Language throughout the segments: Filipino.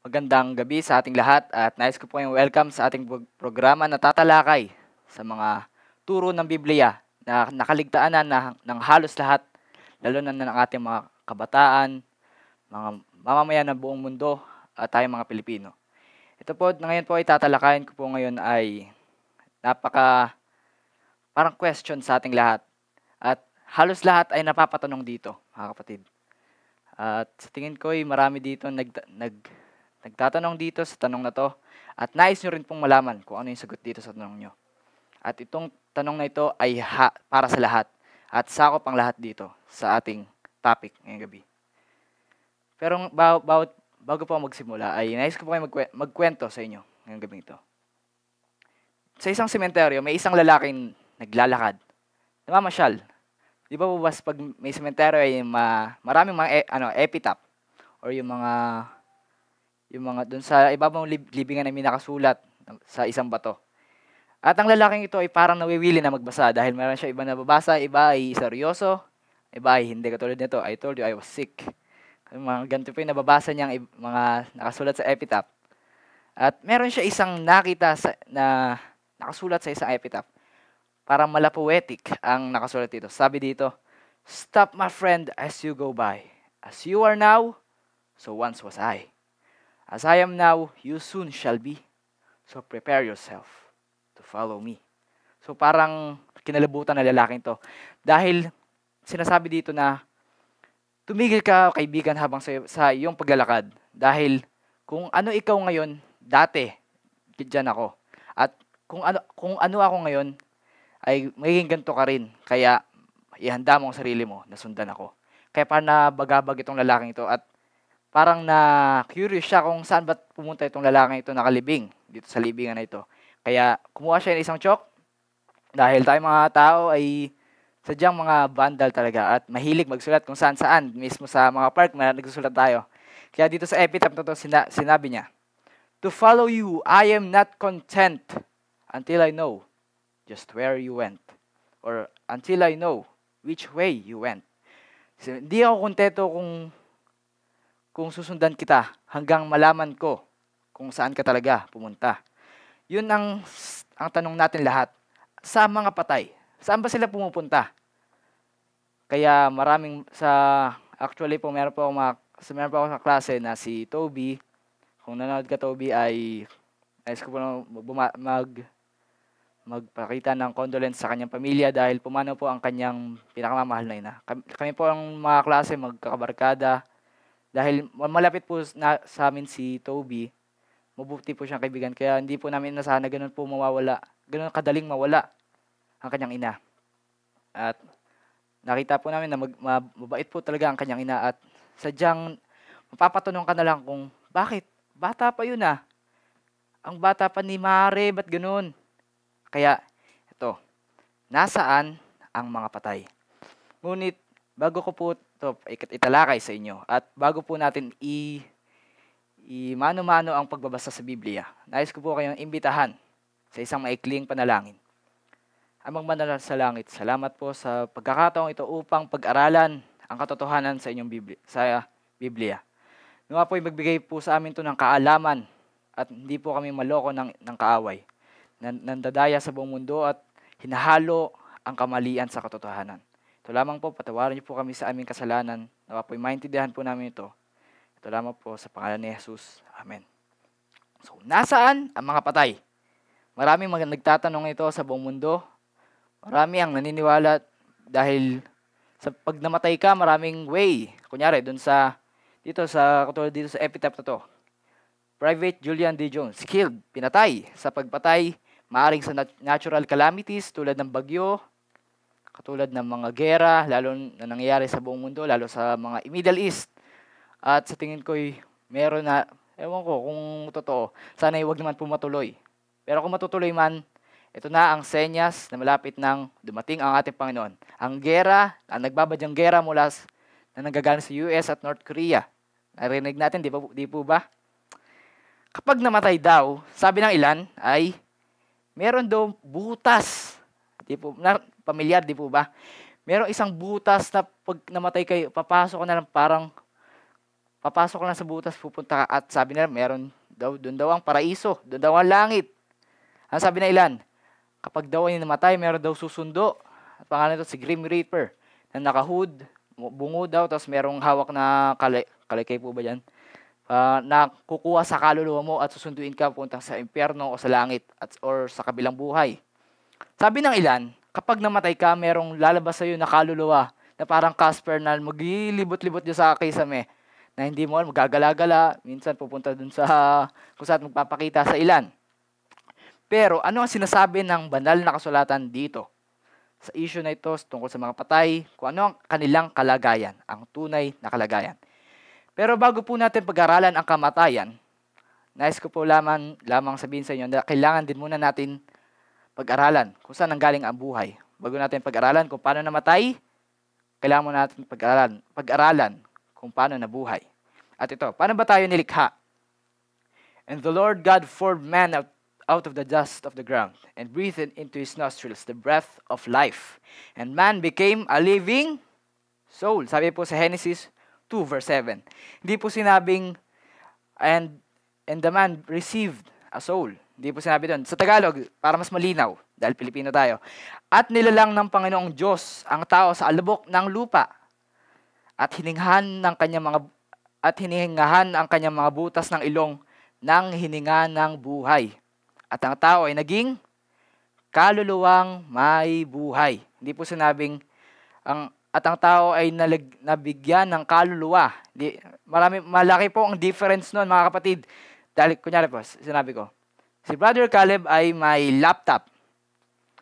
Magandang gabi sa ating lahat at nais ko po kayong welcome sa ating programa na tatalakay sa mga turo ng Biblia na nakaligtaan na ng, halos lahat, lalo na ng ating mga kabataan, mga mamamayan ng buong mundo at tayong mga Pilipino. Ito po, ngayon po ay tatalakayan ko po ngayon ay napaka parang question sa ating lahat. At halos lahat ay napapatanong dito, mga kapatid. At sa tingin ko ay marami dito nag, nag nagtatanong dito sa tanong na to at nais nyo rin pong malaman kung ano yung sagot dito sa tanong nyo. At itong tanong na ito ay ha, para sa lahat at sakop ang lahat dito sa ating topic ngayong gabi. Pero bago, bago, bago pa magsimula ay nais ko po kayo magkwe, magkwento sa inyo ngayong gabi ito. Sa isang sementeryo, may isang lalaking naglalakad. Namamasyal. Di ba po pag may sementeryo ay ma, maraming mga e, ano, epitaph or yung mga yung mga dun sa ibabang lib- libingan na may nakasulat sa isang bato. At ang lalaking ito ay parang nawiwili na magbasa dahil meron siya iba nababasa, iba ay seryoso, iba ay hindi katulad nito, I told you I was sick. Mga ganito pa yung nababasa niyang mga nakasulat sa epitaph. At meron siya isang nakita sa, na nakasulat sa isang epitaph. Parang malapoetic ang nakasulat dito. Sabi dito, Stop my friend as you go by. As you are now, so once was I. As I am now, you soon shall be. So prepare yourself to follow me. So parang kinalabutan na lalaking to. Dahil sinasabi dito na tumigil ka kaibigan habang sa, sa iyong paglalakad. Dahil kung ano ikaw ngayon, dati, dyan ako. At kung ano, kung ano ako ngayon, ay magiging ganito ka rin. Kaya ihanda mo ang sarili mo na sundan ako. Kaya parang nabagabag itong lalaking ito at parang na curious siya kung saan ba pumunta itong lalaki ito nakalibing dito sa libingan na ito. Kaya kumuha siya ng isang chok dahil tayo mga tao ay sadyang mga vandal talaga at mahilig magsulat kung saan saan mismo sa mga park na nagsusulat tayo. Kaya dito sa epitaph na to sina- sinabi niya, To follow you, I am not content until I know just where you went or until I know which way you went. So, hindi ako kontento kung kung susundan kita hanggang malaman ko kung saan ka talaga pumunta. Yun ang, ang tanong natin lahat. Sa mga patay, saan ba sila pumupunta? Kaya maraming sa actually po meron po ako mga, meron po ako sa klase na si Toby. Kung nanonood ka Toby ay ayos ko po mag, mag magpakita ng condolence sa kanyang pamilya dahil pumano po ang kanyang pinakamamahal na ina. Kami, kami po ang mga klase magkakabarkada dahil malapit po na, sa amin si Toby, mabuti po siyang kaibigan. Kaya hindi po namin nasana ganun po mawawala. Ganun kadaling mawala ang kanyang ina. At nakita po namin na mag, mabait po talaga ang kanyang ina at sadyang mapapatunong ka na lang kung bakit? Bata pa yun ah. Ang bata pa ni Mare, ba't ganun? Kaya, ito, nasaan ang mga patay? Ngunit, bago ko po ito italakay sa inyo. At bago po natin i i-mano-mano ang pagbabasa sa Biblia, nais ko po kayong imbitahan sa isang maikling panalangin. Amang manalang sa langit, salamat po sa pagkakataong ito upang pag-aralan ang katotohanan sa inyong Biblia. Sa Biblia. Nawa po magbigay po sa amin to ng kaalaman at hindi po kami maloko ng, ng kaaway. Nandadaya sa buong mundo at hinahalo ang kamalian sa katotohanan. Ito lamang po, patawarin niyo po kami sa aming kasalanan. Nawa po, maintindihan po namin ito. Ito lamang po sa pangalan ni Jesus. Amen. So, nasaan ang mga patay? Maraming mga nagtatanong ito sa buong mundo. Marami ang naniniwala dahil sa pag namatay ka, maraming way. Kunyari, dun sa, dito sa, katulad dito sa epitaph na to. Private Julian D. Jones, killed, pinatay. Sa pagpatay, maaring sa nat- natural calamities tulad ng bagyo, katulad ng mga gera, lalo na nangyayari sa buong mundo, lalo sa mga Middle East. At sa tingin ko'y meron na, ewan ko kung totoo, sana wag naman pumatuloy. Pero kung matutuloy man, ito na ang senyas na malapit ng dumating ang ating Panginoon. Ang gera, ang nagbabadyang gera mula na nanggagaling sa US at North Korea. Narinig natin, di, ba, di po ba? Kapag namatay daw, sabi ng ilan ay meron daw butas Di po, na, Pamilyar, di po ba? Merong isang butas na pag namatay kayo, papasok na lang parang papasok lang sa butas, pupunta ka at sabi nila, meron daw, doon daw ang paraiso, doon daw ang langit. Ang sabi na ilan? Kapag daw ay namatay, meron daw susundo. At pangalan ito si Grim Reaper na nakahood, bungo daw, tapos merong hawak na kale, kalekay po ba yan? Uh, ah, na kukuha sa kaluluwa mo at susunduin ka punta sa impyerno o sa langit at, or sa kabilang buhay. Sabi ng ilan, kapag namatay ka, merong lalabas sa'yo na kaluluwa na parang Casper na maglilibot-libot niya sa kisame na hindi mo alam, magagala-gala, minsan pupunta dun sa kung saan magpapakita sa ilan. Pero ano ang sinasabi ng banal na kasulatan dito? Sa issue na ito tungkol sa mga patay, kung ano ang kanilang kalagayan, ang tunay na kalagayan. Pero bago po natin pag-aralan ang kamatayan, nais ko po lamang, lamang sabihin sa inyo na kailangan din muna natin pag-aralan kung saan nanggaling ang buhay. Bago natin pag-aralan kung paano namatay, kailangan mo natin pag-aralan, pag-aralan kung paano nabuhay. At ito, paano ba tayo nilikha? And the Lord God formed man out, out of the dust of the ground and breathed into his nostrils the breath of life. And man became a living soul. Sabi po sa Genesis 2 verse 7. Hindi po sinabing and and the man received a soul. Hindi po sinabi doon. Sa Tagalog, para mas malinaw, dahil Pilipino tayo. At nilalang ng Panginoong Diyos ang tao sa alubok ng lupa at hininghan ng kanyang mga at hinihingahan ang kanyang mga butas ng ilong ng hininga ng buhay. At ang tao ay naging kaluluwang may buhay. Hindi po sinabing ang at ang tao ay nalag, nabigyan ng kaluluwa. Di, marami, malaki po ang difference noon mga kapatid. Dahil, kunyari po, sinabi ko, Si Brother Caleb ay may laptop.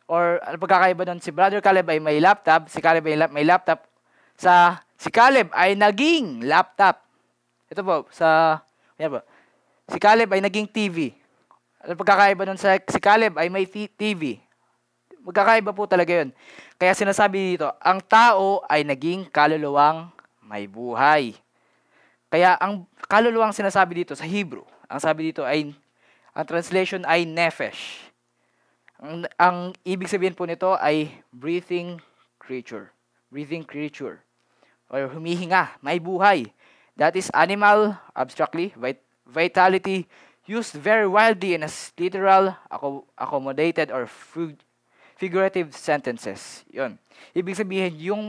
Or ano pagkakaiba nun? Si Brother Caleb ay may laptop, si Caleb ay may laptop. Sa si Caleb ay naging laptop. Ito po, sa yan po. Si Caleb ay naging TV. Ano pagkakaiba nun sa si Caleb ay may TV. Magkakaiba po talaga yun. Kaya sinasabi dito, ang tao ay naging kaluluwang may buhay. Kaya ang kaluluwang sinasabi dito sa Hebrew, ang sabi dito ay ang translation ay nefesh. Ang, ang ibig sabihin po nito ay breathing creature. Breathing creature. Or humihinga, may buhay. That is animal, abstractly, vit- vitality, used very wildly in as literal, ac- accommodated, or fig- figurative sentences. Yun. Ibig sabihin, yung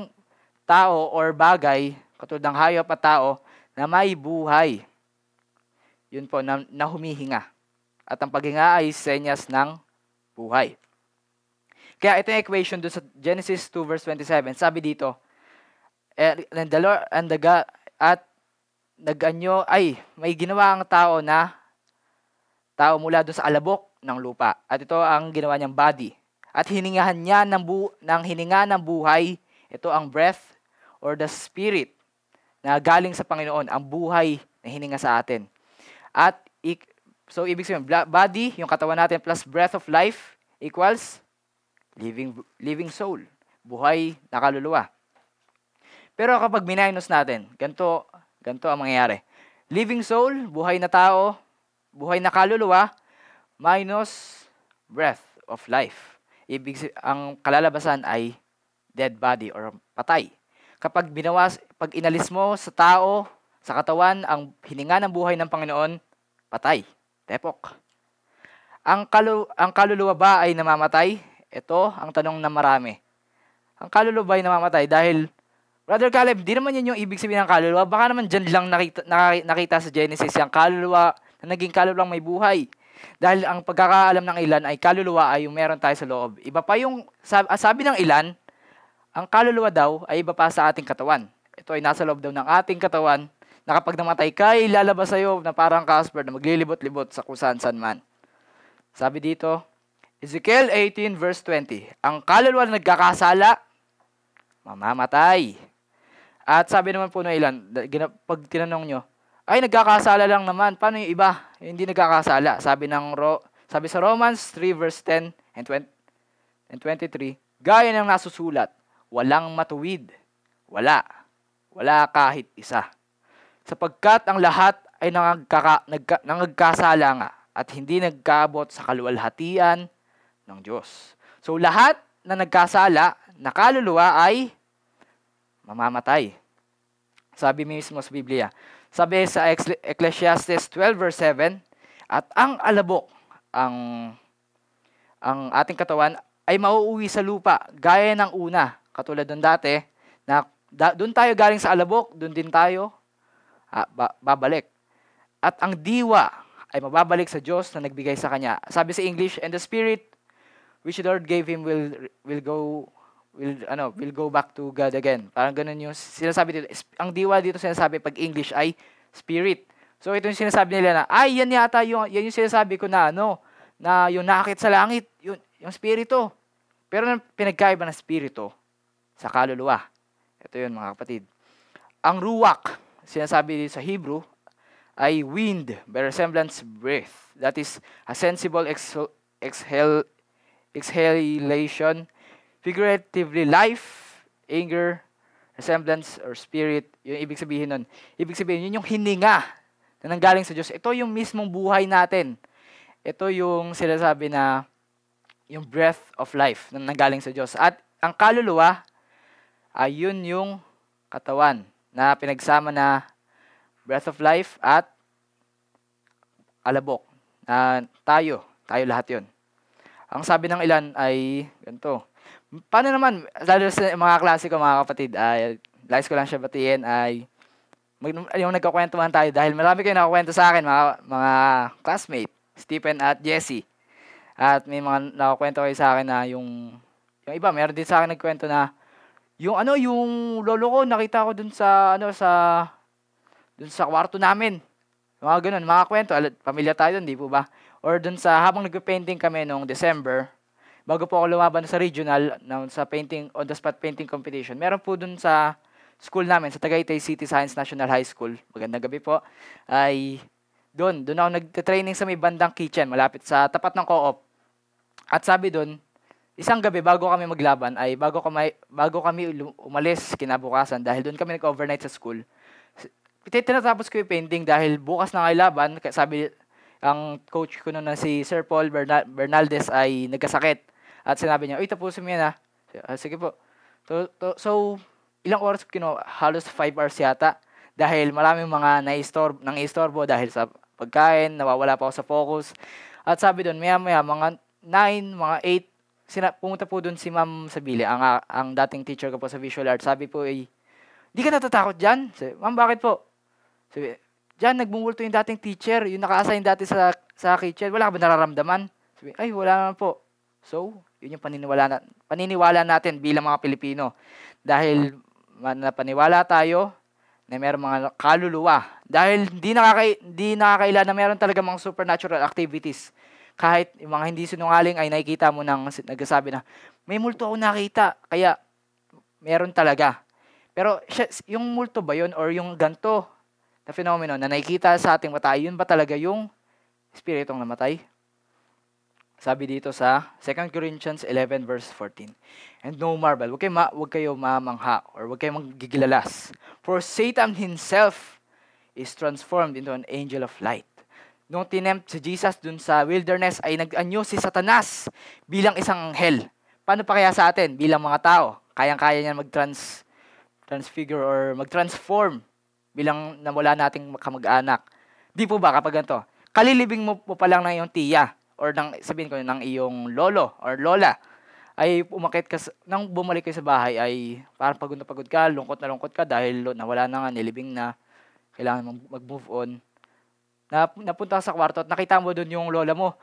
tao or bagay, katulad ng hayop at tao, na may buhay. Yun po, na, na humihinga at ang paghinga ay senyas ng buhay. Kaya ito yung equation doon sa Genesis 2 verse 27. Sabi dito, eh, and the Lord, and the God, at naganyo, ay, may ginawa ang tao na tao mula doon sa alabok ng lupa. At ito ang ginawa niyang body. At hiningahan niya ng, bu- ng hininga ng buhay, ito ang breath or the spirit na galing sa Panginoon, ang buhay na hininga sa atin. At ik- So, ibig sabihin, body, yung katawan natin, plus breath of life equals living, living soul. Buhay na kaluluwa. Pero kapag minus natin, ganito, ganito ang mangyayari. Living soul, buhay na tao, buhay na kaluluwa, minus breath of life. Ibig, ang kalalabasan ay dead body or patay. Kapag binawas, pag inalis mo sa tao, sa katawan, ang hininga ng buhay ng Panginoon, patay. Tepok. Ang, kalu ang kaluluwa ba ay namamatay? Ito ang tanong na marami. Ang kaluluwa ba ay namamatay? Dahil, Brother Caleb, di naman yun yung ibig sabihin ng kaluluwa. Baka naman dyan lang nakita, nakita sa Genesis yung kaluluwa na naging kaluluwa lang may buhay. Dahil ang pagkakaalam ng ilan ay kaluluwa ay yung meron tayo sa loob. Iba pa yung ah, sabi ng ilan, ang kaluluwa daw ay iba pa sa ating katawan. Ito ay nasa loob daw ng ating katawan na kapag namatay ka, ilalabas sa'yo na parang Casper na maglilibot-libot sa kusan man. Sabi dito, Ezekiel 18 verse 20, Ang kaluluwa na nagkakasala, mamamatay. At sabi naman po na ilan, pag tinanong nyo, ay nagkakasala lang naman, paano yung iba? Yung hindi nagkakasala. Sabi, ng Ro, sabi sa Romans 3 verse 10 and, 20, and 23, Gaya ng nasusulat, walang matuwid, wala, wala kahit isa sapagkat ang lahat ay nangagkaka, nagka, nangagkasala nga at hindi nagkaabot sa kaluwalhatian ng Diyos. So lahat na nagkasala, na ay mamamatay. Sabi mismo sa Biblia. Sabi sa Ecclesiastes 12 verse 7, at ang alabok, ang ang ating katawan ay mauuwi sa lupa gaya ng una, katulad ng dati na da, doon tayo galing sa alabok, doon din tayo Ah, babalik. At ang diwa ay mababalik sa Diyos na nagbigay sa kanya. Sabi sa English, and the spirit which the Lord gave him will will go will ano, will go back to God again. Parang ganun yung sinasabi dito. Ang diwa dito sinasabi pag English ay spirit. So ito yung sinasabi nila na ay yan yata yung yan yung sinasabi ko na ano na yung nakakit sa langit, yung yung spirito. Pero pinagkaiba ng spirito sa kaluluwa. Ito yun mga kapatid. Ang ruwak, sinasabi sa Hebrew ay wind by resemblance breath. That is a sensible exhal exhal exhalation, figuratively life, anger, resemblance, or spirit. Yung ibig sabihin nun. Ibig sabihin, yun yung hininga na nanggaling sa Diyos. Ito yung mismong buhay natin. Ito yung sinasabi na yung breath of life na nanggaling sa Diyos. At ang kaluluwa, ayun yung katawan na pinagsama na Breath of Life at Alabok. Na tayo, tayo lahat yon. Ang sabi ng ilan ay ganito. Paano naman, lalo sa mga klase ko mga kapatid, ay, lais ko lang siya batiin ay mag, yung nagkakwentuhan tayo dahil marami kayo nakakwento sa akin, mga, mga classmate, Stephen at Jesse. At may mga nakakwento kayo sa akin na yung, yung iba, meron din sa akin nagkwento na yung ano, yung lolo ko, nakita ko dun sa, ano, sa, dun sa kwarto namin. Mga ganun, mga kwento. Pamilya tayo dun, di po ba? Or dun sa, habang nagpe-painting kami noong December, bago po ako lumaban sa regional, na, sa painting, on the spot painting competition, meron po dun sa school namin, sa Tagaytay City Science National High School. Magandang gabi po. Ay, doon, doon ako nagte-training sa may bandang kitchen, malapit sa tapat ng co-op. At sabi doon, Isang gabi bago kami maglaban ay bago kami bago kami umalis kinabukasan dahil doon kami nag-overnight sa school. Tinatapos ko yung painting dahil bukas na kayo laban, sabi ang coach ko noon na si Sir Paul Bernal- Bernaldez ay nagkasakit. At sinabi niya, uy, tapusin mo yan ha. Ah. Ah, sige po. So, to, so ilang oras ko kino, halos 5 hours yata. Dahil maraming mga na-istorbo, nang istorbo dahil sa pagkain, nawawala pa ako sa focus. At sabi doon, maya maya, mga 9, mga 8, sina, pumunta po doon si Ma'am Sabili, ang, ang dating teacher ko po sa visual arts. Sabi po, ay, di ka natatakot dyan? Sabi, Ma'am, bakit po? Sabi, dyan, nagbumulto yung dating teacher, yung naka-assign dati sa, sa kitchen. Wala ka ba nararamdaman? Sabi, ay, wala naman po. So, yun yung paniniwala, na, paniniwala natin bilang mga Pilipino. Dahil napaniwala tayo na meron mga kaluluwa. Dahil hindi, nakaka, hindi nakakaila na meron talaga mga supernatural activities kahit yung mga hindi sinungaling ay nakikita mo nang nagsasabi na, may multo ako nakita, kaya meron talaga. Pero yung multo ba yun or yung ganto na phenomenon na nakikita sa ating mata, yun ba talaga yung spiritong namatay? Sabi dito sa 2 Corinthians 11 verse 14. And no marvel, huwag kayo, ma, huwag kayo mamangha or huwag kayo magigilalas. For Satan himself is transformed into an angel of light nung tinempt si Jesus dun sa wilderness ay nag-anyo si Satanas bilang isang anghel. Paano pa kaya sa atin bilang mga tao? Kayang-kaya niya mag-trans transfigure or mag-transform bilang namula nating kamag-anak. Di po ba kapag ganito? Kalilibing mo po pa lang ng iyong tiya or ng, sabihin ko ng iyong lolo or lola ay umakit ka, sa, nang bumalik ka sa bahay ay parang pagod na pagod ka, lungkot na lungkot ka dahil nawala na nga, nilibing na, kailangan mag-move on na napunta sa kwarto at nakita mo doon yung lola mo,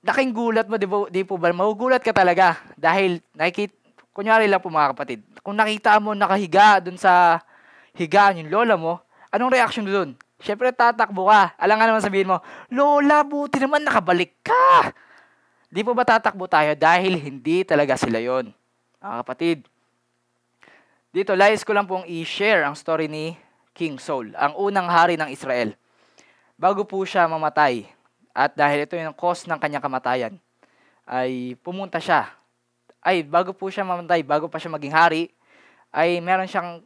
laking gulat mo, di, po, di po ba? Magugulat ka talaga. Dahil, nakikita, kunyari lang po mga kapatid, kung nakita mo nakahiga doon sa higaan yung lola mo, anong reaction mo doon? Siyempre, tatakbo ka. Alam nga naman sabihin mo, Lola, buti naman nakabalik ka. Di po ba tatakbo tayo dahil hindi talaga sila yon Mga kapatid, dito, lais ko lang pong i-share ang story ni King Saul, ang unang hari ng Israel bago po siya mamatay. At dahil ito yung cause ng kanyang kamatayan, ay pumunta siya. Ay, bago po siya mamatay, bago pa siya maging hari, ay meron siyang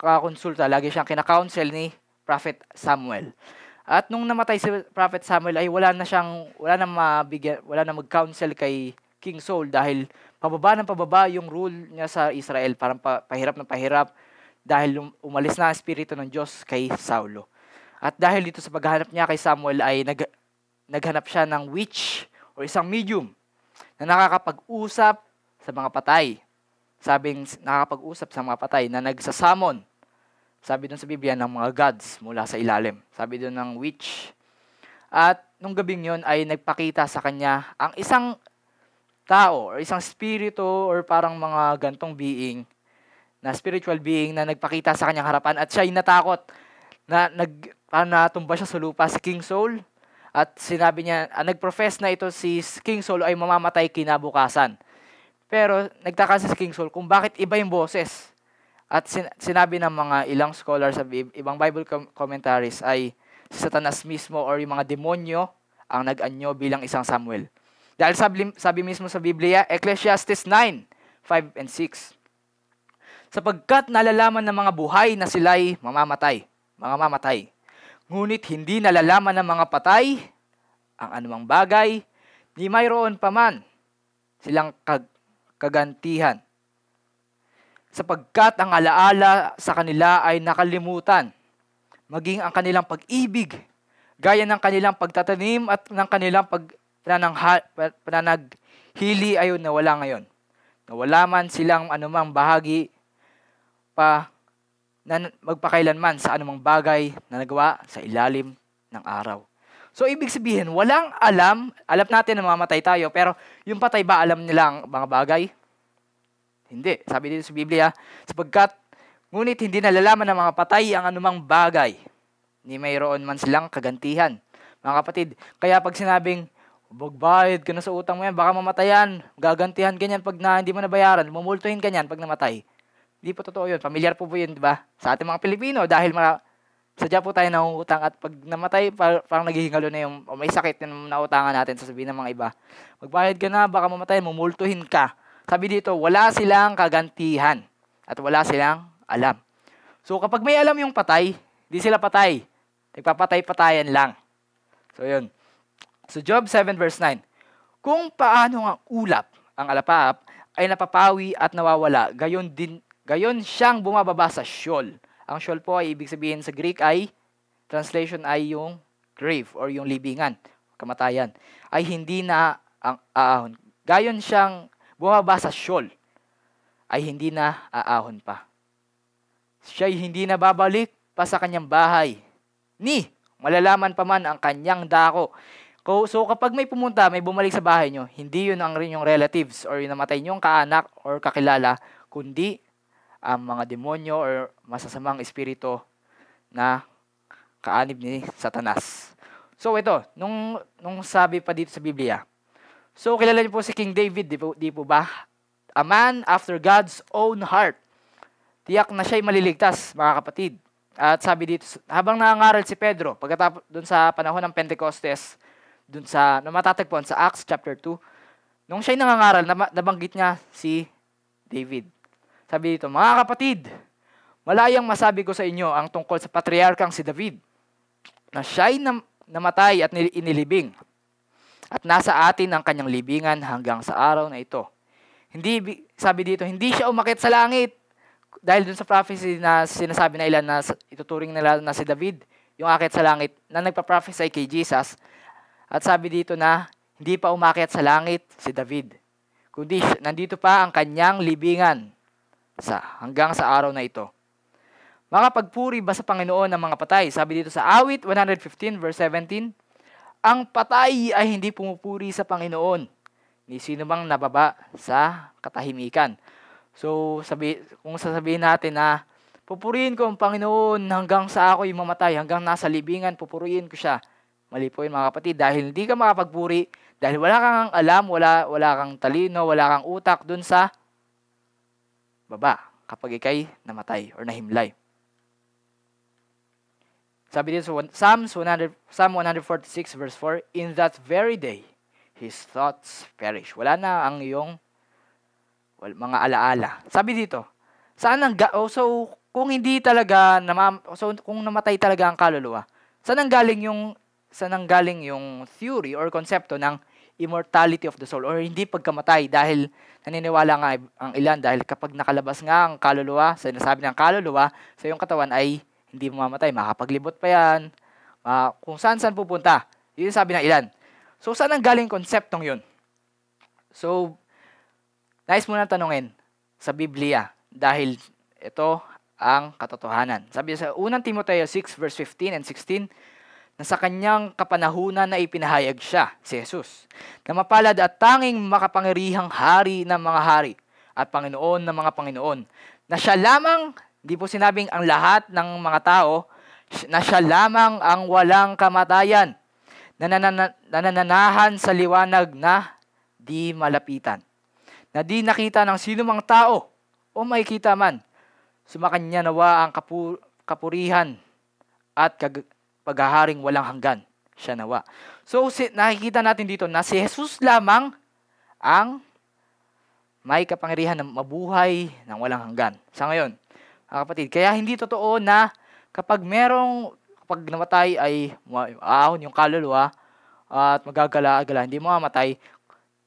kakonsulta, lagi siyang kinakounsel ni Prophet Samuel. At nung namatay si Prophet Samuel ay wala na siyang wala na mabigyan, wala na mag-counsel kay King Saul dahil pababa ng pababa yung rule niya sa Israel, parang pa, pahirap na pahirap dahil um, umalis na ang espiritu ng Diyos kay Saulo. At dahil dito sa paghahanap niya kay Samuel ay nag, naghanap siya ng witch o isang medium na nakakapag-usap sa mga patay. Sabing nakakapag-usap sa mga patay na nagsasamon. Sabi doon sa Biblia ng mga gods mula sa ilalim. Sabi doon ng witch. At nung gabing yon ay nagpakita sa kanya ang isang tao or isang spirito or parang mga gantong being na spiritual being na nagpakita sa kanyang harapan at siya ay natakot na nag uh, natumba siya sa lupa si King Saul at sinabi niya, uh, nag-profess na ito si King Saul ay mamamatay kinabukasan. Pero nagtaka si King Saul kung bakit iba yung boses. At sin- sinabi ng mga ilang scholars sa ibang Bible com- commentaries ay si Satanas mismo or yung mga demonyo ang nag-anyo bilang isang Samuel. Dahil sabi, sabi mismo sa Biblia, Ecclesiastes 9, 5 and 6. Sapagkat nalalaman ng mga buhay na sila'y mamamatay, mga mamatay. Ngunit hindi nalalaman ng mga patay ang anumang bagay, ni mayroon pa man silang kag- kagantihan. Sapagkat ang alaala sa kanila ay nakalimutan, maging ang kanilang pag-ibig, gaya ng kanilang pagtatanim at ng kanilang pag pananaghili ayon nawala ngayon. Nawala man silang anumang bahagi pa na magpakailanman sa anumang bagay na nagawa sa ilalim ng araw. So, ibig sabihin, walang alam. Alam natin na mamatay tayo, pero yung patay ba alam nilang mga bagay? Hindi. Sabi dito sa Biblia, sapagkat ngunit hindi nalalaman ng mga patay ang anumang bagay, ni mayroon man silang kagantihan. Mga kapatid, kaya pag sinabing, magbayad ka na sa utang mo yan, baka mamatayan, gagantihan ganyan pag na hindi mo nabayaran, mumultuhin ganyan pag namatay hindi po totoo yun. Familiar po po yun, di ba? Sa ating mga Pilipino, dahil mga, sadya po tayo nangungutang at pag namatay, par- parang naghihingalo na yung, o may sakit yung nautangan natin, sasabihin ng mga iba. Magbayad ka na, baka mamatay, mumultuhin ka. Sabi dito, wala silang kagantihan at wala silang alam. So kapag may alam yung patay, hindi sila patay. Nagpapatay-patayan lang. So yun. So Job 7 verse 9. Kung paano nga ulap ang alapap, ay napapawi at nawawala, gayon din Gayon siyang bumababa sa shol. Ang shol po ay ibig sabihin sa Greek ay, translation ay yung grave or yung libingan, kamatayan. Ay hindi na ang aahon. Gayon siyang bumababa sa shol ay hindi na aahon pa. Siya ay hindi na babalik pa sa kanyang bahay. Ni, malalaman pa man ang kanyang dako. So kapag may pumunta, may bumalik sa bahay nyo, hindi yun ang rin yung relatives or yung namatay nyong kaanak or kakilala, kundi ang mga demonyo or masasamang espiritu na kaanib ni Satanas. So ito, nung, nung sabi pa dito sa Biblia. So kilala niyo po si King David, di po, di po ba? A man after God's own heart. Tiyak na siya'y maliligtas, mga kapatid. At sabi dito, habang nangangaral si Pedro, pagkatapos doon sa panahon ng Pentecostes, doon sa, na matatagpuan sa Acts chapter 2, nung siya'y nangangaral, nabanggit niya si David. Sabi dito, mga kapatid, malayang masabi ko sa inyo ang tungkol sa patriarkang si David na siya'y nam- namatay at inilibing at nasa atin ang kanyang libingan hanggang sa araw na ito. Hindi, sabi dito, hindi siya umakit sa langit dahil dun sa prophecy na sinasabi na ilan na ituturing nila na si David, yung akit sa langit, na nagpa-prophesy kay Jesus, at sabi dito na hindi pa umakyat sa langit si David, kundi nandito pa ang kanyang libingan sa hanggang sa araw na ito. Makapagpuri ba sa Panginoon ang mga patay? Sabi dito sa awit 115 verse 17, Ang patay ay hindi pumupuri sa Panginoon, ni sino bang nababa sa katahimikan. So, sabi, kung sasabihin natin na pupurihin ko ang Panginoon hanggang sa ako'y mamatay, hanggang nasa libingan, pupurihin ko siya. Mali po yun mga kapatid, dahil hindi ka makapagpuri, dahil wala kang alam, wala, wala kang talino, wala kang utak dun sa baba kapag ikay namatay or nahimlay. Sabi dito sa Psalms 100, Psalm 146 verse 4, In that very day, his thoughts perish. Wala na ang iyong well, mga alaala. Sabi dito, saan ang ga- oh, so kung hindi talaga nama- so kung namatay talaga ang kaluluwa, saan ang galing yung saan ang galing yung theory or konsepto ng immortality of the soul or hindi pagkamatay dahil naniniwala nga ang ilan dahil kapag nakalabas nga ang kaluluwa, sinasabi ng kaluluwa sa iyong katawan ay hindi mamamatay, makapaglibot pa yan, uh, kung saan saan pupunta. Yun sabi ng ilan. So saan ang galing konseptong yun? So, nais muna tanungin sa Biblia dahil ito ang katotohanan. Sabi sa 1 Timoteo 6 verse 15 and 16, na sa kanyang kapanahunan na ipinahayag siya, si Jesus, na mapalad at tanging makapangirihang hari ng mga hari at Panginoon ng mga Panginoon, na siya lamang, di po sinabing ang lahat ng mga tao, na siya lamang ang walang kamatayan, na nananahan sa liwanag na di malapitan, na di nakita ng sinumang tao o makikita man, sumakanya nawa ang kapu- kapurihan at kag- paghaharing walang hanggan siya nawa. So si, nakikita natin dito na si Jesus lamang ang may kapangyarihan ng mabuhay ng walang hanggan. Sa ngayon, mga kapatid, kaya hindi totoo na kapag merong kapag namatay ay aahon yung kaluluwa ah, at magagala-agala, hindi mo mamatay,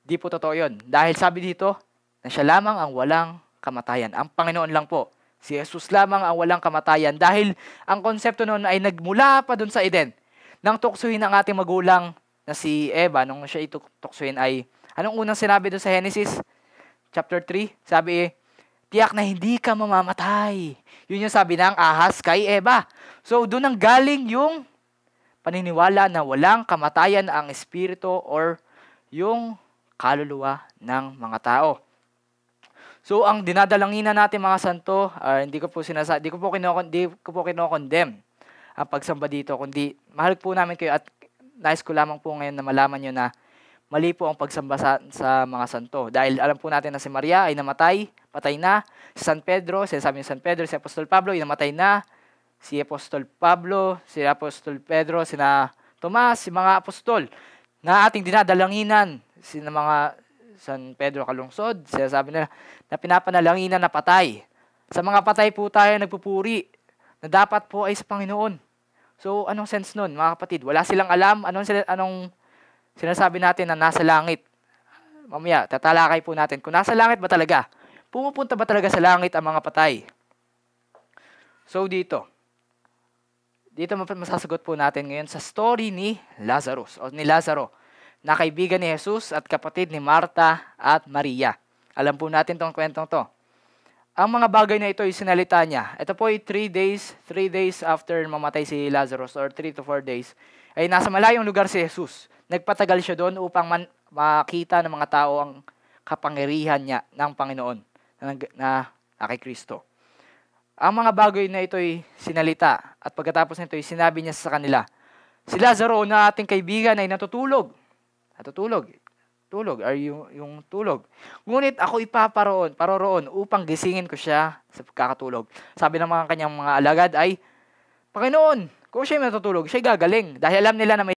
di po totoo yun. Dahil sabi dito na siya lamang ang walang kamatayan. Ang Panginoon lang po Si Jesus lamang ang walang kamatayan dahil ang konsepto noon ay nagmula pa doon sa Eden. Nang tuksuhin ang ating magulang na si Eva, nung siya ituksuhin ay, anong unang sinabi doon sa Genesis? Chapter 3, sabi, tiyak na hindi ka mamamatay. Yun yung sabi ng ahas kay Eva. So, doon ang galing yung paniniwala na walang kamatayan ang espiritu or yung kaluluwa ng mga tao. So ang dinadalanginan natin mga santo, uh, hindi ko po sinasa hindi ko po kinokon hindi ko po kinokondem ang pagsamba dito kundi mahal po namin kayo at nais ko lamang po ngayon na malaman niyo na mali po ang pagsamba sa, sa mga santo. Dahil alam po natin na si Maria ay namatay, patay na. Si San Pedro, si sabi ni San Pedro, si Apostol Pablo ay namatay na. Si Apostol Pablo, si Apostol Pedro, si na Tomas, si mga apostol na ating dinadalanginan, si mga San Pedro Kalungsod, sinasabi nila na pinapanalangin na patay. Sa mga patay po tayo nagpupuri na dapat po ay sa Panginoon. So, anong sense nun, mga kapatid? Wala silang alam anong, sila, anong sinasabi natin na nasa langit. Mamaya, tatalakay po natin. Kung nasa langit ba talaga? Pumupunta ba talaga sa langit ang mga patay? So, dito. Dito masasagot po natin ngayon sa story ni Lazarus o ni Lazaro na kaibigan ni Jesus at kapatid ni Marta at Maria. Alam po natin tong kwentong to. Ang mga bagay na ito ay sinalita niya. Ito po ay 3 days, 3 days after mamatay si Lazarus or 3 to 4 days, ay nasa malayong lugar si Jesus. Nagpatagal siya doon upang man, makita ng mga tao ang kapangyarihan niya ng Panginoon na, na, na kay Kristo. Ang mga bagay na ito ay sinalita at pagkatapos nito ay sinabi niya sa kanila, Si Lazaro na ating kaibigan ay natutulog at tutulog. Tulog, or yung, yung tulog. Ngunit ako ipaparoon, paroroon, upang gisingin ko siya sa pagkakatulog. Sabi ng mga kanyang mga alagad ay, Panginoon, kung siya matutulog, siya gagaling. Dahil alam nila na may